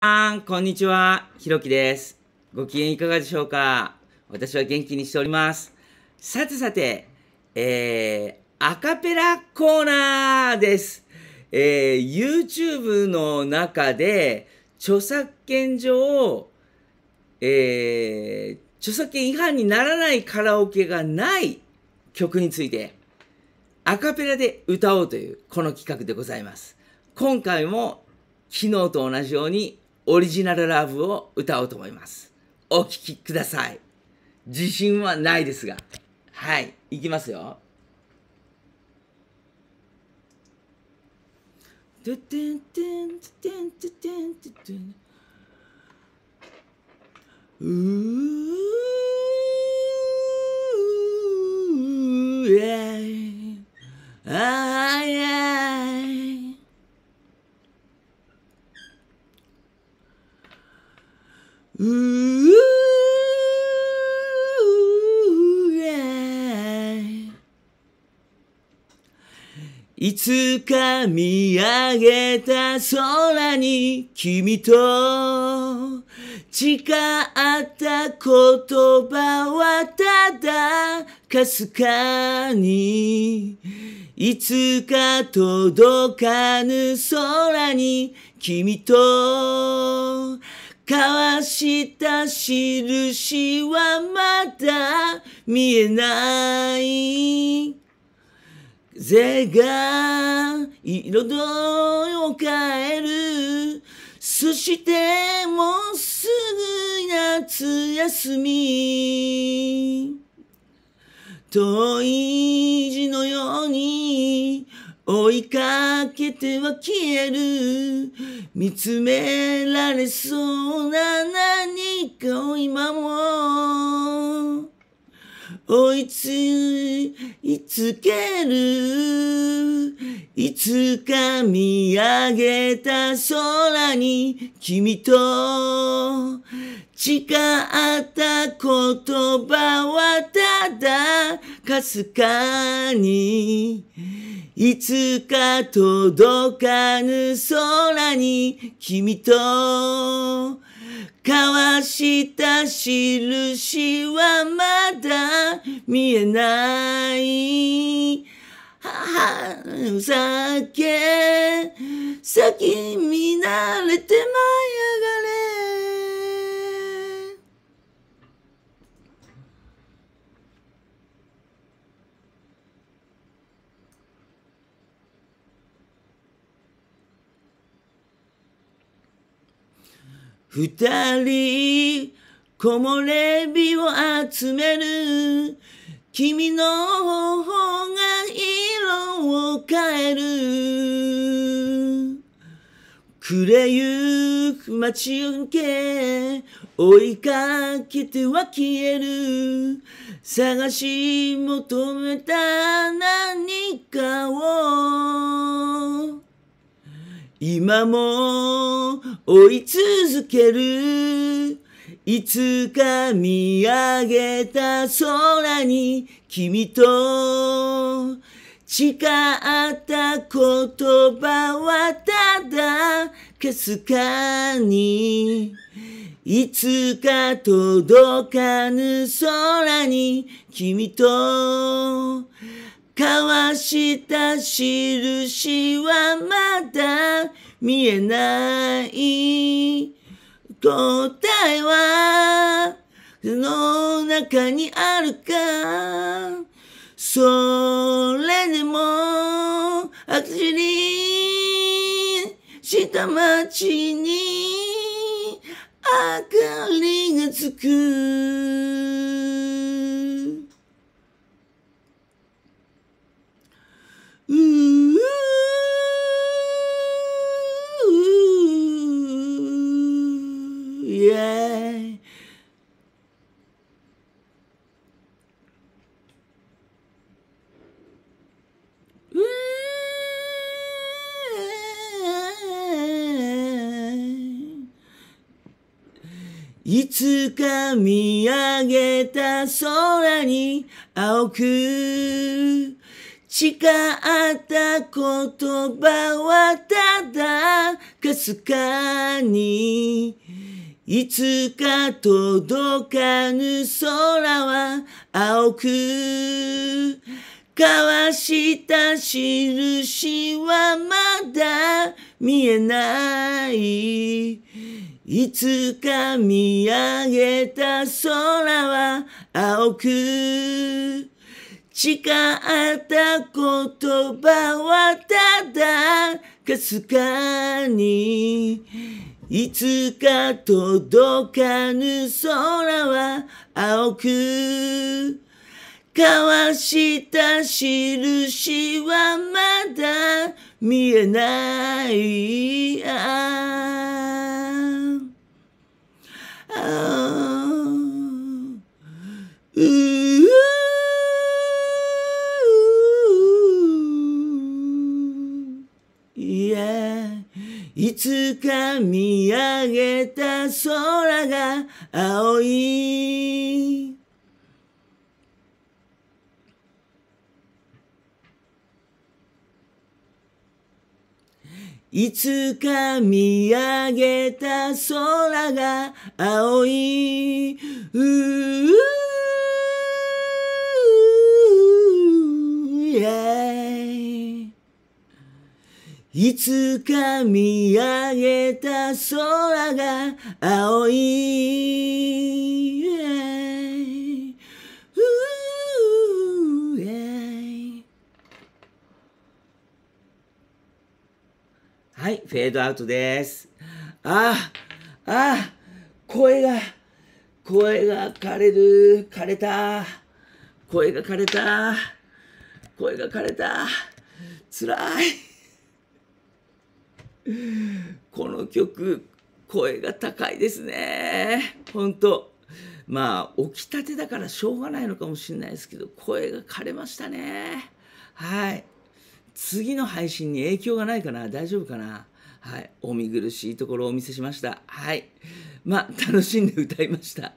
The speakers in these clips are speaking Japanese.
さん、こんにちは。ひろきです。ご機嫌いかがでしょうか私は元気にしております。さてさて、えー、アカペラコーナーです。えー、YouTube の中で、著作権上、えー、著作権違反にならないカラオケがない曲について、アカペラで歌おうという、この企画でございます。今回も、昨日と同じようにオリジナルラブを歌おうと思います。お聴きください。自信はないですが。はい、いきますよ。うー。うーいつか見上げた空に君と誓った言葉はただかすかにいつか届かぬ空に君と交わした印はまだ見えない風が彩りを変えるそしてもうすぐ夏休み遠い字のように追いかけては消える見つめられそうな何かを今も追いついつけるいつか見上げた空に君と誓った言葉はただかすかにいつか届かぬ空に君と交わした印はまだ見えないはは、ふざけ先見慣れて舞い上がれ二人、木漏れ日を集める。君の頬が色を変える。暮れゆく街を受け、追いかけては消える。探し求めた何かを。今も追い続けるいつか見上げた空に君と誓った言葉はただかすかにいつか届かぬ空に君と交わした印はまだ見えない答えはその中にあるかそれでも走りした街に明かりがつくいつか見上げた空に青く誓った言葉はただかすかにいつか届かぬ空は青く交わした印はまだ見えないいつか見上げた空は青く誓った言葉はただかすかにいつか届かぬ空は青く交わした印はまだ見えないいつか見上げた空が青いいつか見上げた空が青い。うーいつか見上げた空が青い、yeah. Ooh, yeah. はい、フェードアウトです。あ、あ、声が、声が枯れる、枯れた。声が枯れた。声が枯れた。つらい。この曲声が高いですね本当まあ起きたてだからしょうがないのかもしれないですけど声が枯れましたねはい次の配信に影響がないかな大丈夫かなはい、お見苦しいところをお見せしました。はい。まあ、楽しんで歌いました。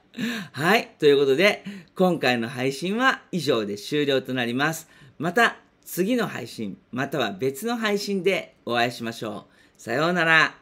はい。ということで、今回の配信は以上で終了となります。また次の配信、または別の配信でお会いしましょう。さようなら。